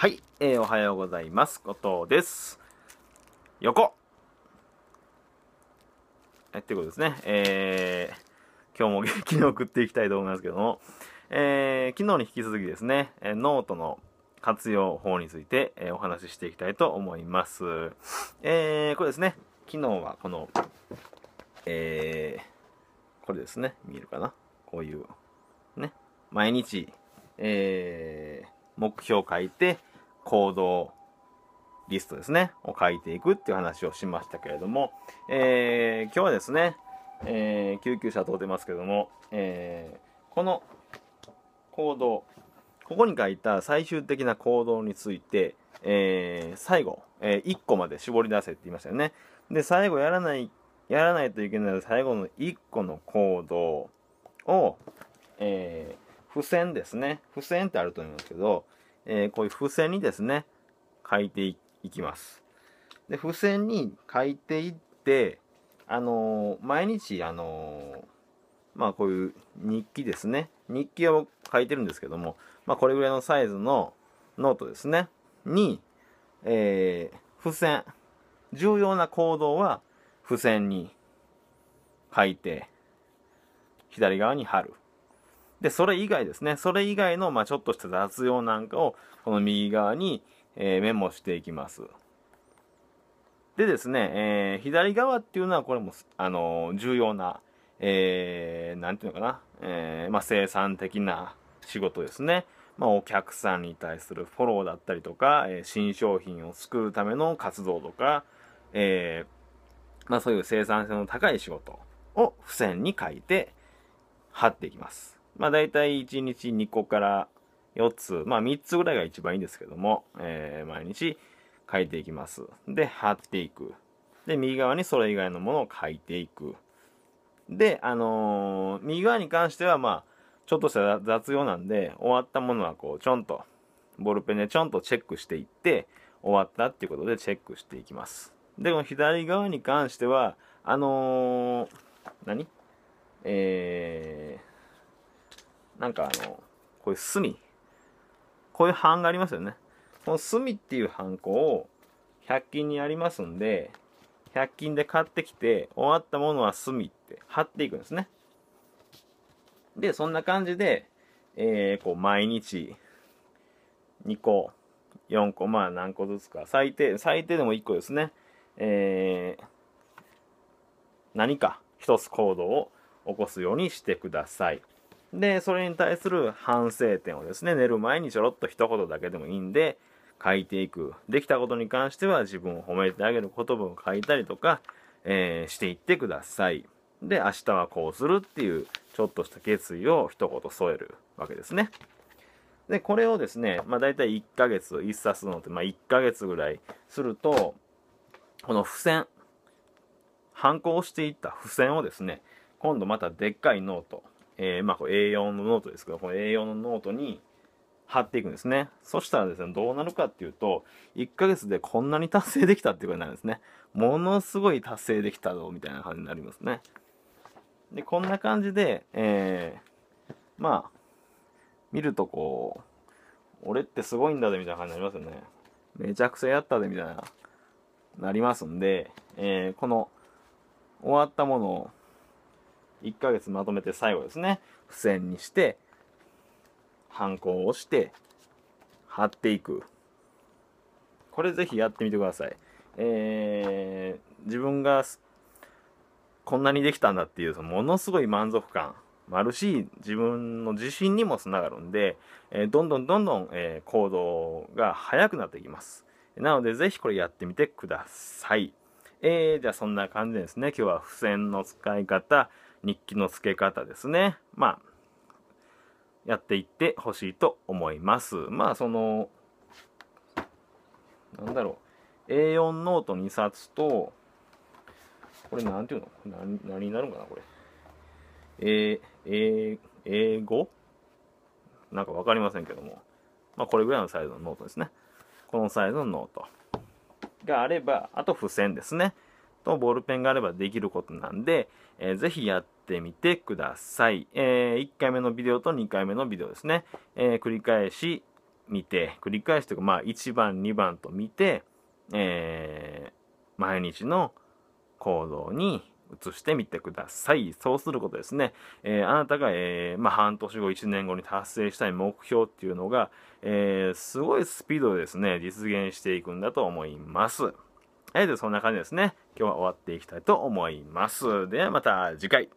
はい、えー、おはようございます。後藤です。横えってことですね。えー、今日も元気に送っていきたいと思いますけども、えー、昨日に引き続きですね、えノートの活用法について、えー、お話ししていきたいと思います。えー、これですね、昨日はこの、えー、これですね、見えるかなこういう、ね、毎日、えー、目標を書いて、行動リストですね、を書いていくっていう話をしましたけれども、えー、今日はですね、えー、救急車通ってますけども、えー、この行動、ここに書いた最終的な行動について、えー、最後、え1個まで絞り出せって言いましたよね。で、最後やらない、やらないといけない最後の1個の行動を、えー、付箋ですね。付箋ってあると思うんですけど、えー、こういう付箋にですね書いていきますで付箋に書いていってあのー、毎日あのまあこういう日記ですね日記を書いてるんですけども、まあ、これぐらいのサイズのノートですねに、えー、付箋重要な行動は付箋に書いて左側に貼るで、それ以外ですね、それ以外の、まあ、ちょっとした雑用なんかを、この右側に、えー、メモしていきます。でですね、えー、左側っていうのは、これも、あのー、重要な、えー、ていうのかな、えまあ、生産的な仕事ですね。まあ、お客さんに対するフォローだったりとか、え新商品を作るための活動とか、えまあ、そういう生産性の高い仕事を付箋に書いて貼っていきます。まあ大体1日2個から4つ、まあ3つぐらいが一番いいんですけども、えー、毎日書いていきます。で、貼っていく。で、右側にそれ以外のものを書いていく。で、あのー、右側に関しては、まあ、ちょっとした雑用なんで、終わったものはこう、ちょんと、ボールペンでちょんとチェックしていって、終わったっていうことでチェックしていきます。で、この左側に関しては、あのー、何えー、なんかあの、こういう隅。こういう版がありますよね。この隅っていう版こを100均にありますんで、100均で買ってきて、終わったものは隅って貼っていくんですね。で、そんな感じで、えー、こう毎日2個、4個、まあ何個ずつか、最低、最低でも1個ですね。えー、何か一つ行動を起こすようにしてください。で、それに対する反省点をですね、寝る前にちょろっと一言だけでもいいんで、書いていく。できたことに関しては自分を褒めてあげる言葉を書いたりとか、えー、していってください。で、明日はこうするっていう、ちょっとした決意を一言添えるわけですね。で、これをですね、まあ大体1ヶ月、1冊のって、まあ1ヶ月ぐらいすると、この付箋、反抗していった付箋をですね、今度またでっかいノート、えー、まあ、A4 のノートですけど、この A4 のノートに貼っていくんですね。そしたらですね、どうなるかっていうと、1ヶ月でこんなに達成できたっていうことになるんですね。ものすごい達成できたぞ、みたいな感じになりますね。で、こんな感じで、えー、まあ、見るとこう、俺ってすごいんだぜ、みたいな感じになりますよね。めちゃくちゃやったぜ、みたいな、なりますんで、えー、この、終わったものを、1ヶ月まとめて最後ですね付箋にしてハンコをして貼っていくこれぜひやってみてくださいえー、自分がこんなにできたんだっていうそのものすごい満足感もあるし自分の自信にもつながるんで、えー、どんどんどんどん、えー、行動が速くなっていきますなのでぜひこれやってみてくださいえー、じゃあそんな感じですね今日は付箋の使い方日記の付け方ですね。まあ、やっていってほしいと思います。まあ、その、なんだろう、A4 ノート2冊と、これなんていうの何何になるんかなこれ。ええ英語なんかわかりませんけども。まあ、これぐらいのサイズのノートですね。このサイズのノートがあれば、あと付箋ですね。とボールペンがあればできることなんで、えー、ぜひやってみてください、えー、1回目のビデオと2回目のビデオですね、えー、繰り返し見て繰り返しというかまあ1番2番と見て、え毎日の行動に移してみてください。そうすることですね。えー、あなたが、えー、まあ、半年後、1年後に達成したい目標っていうのが、えー、すごいスピードでですね、実現していくんだと思います。はい、でそんな感じですね。今日は終わっていきたいと思います。ではまた次回。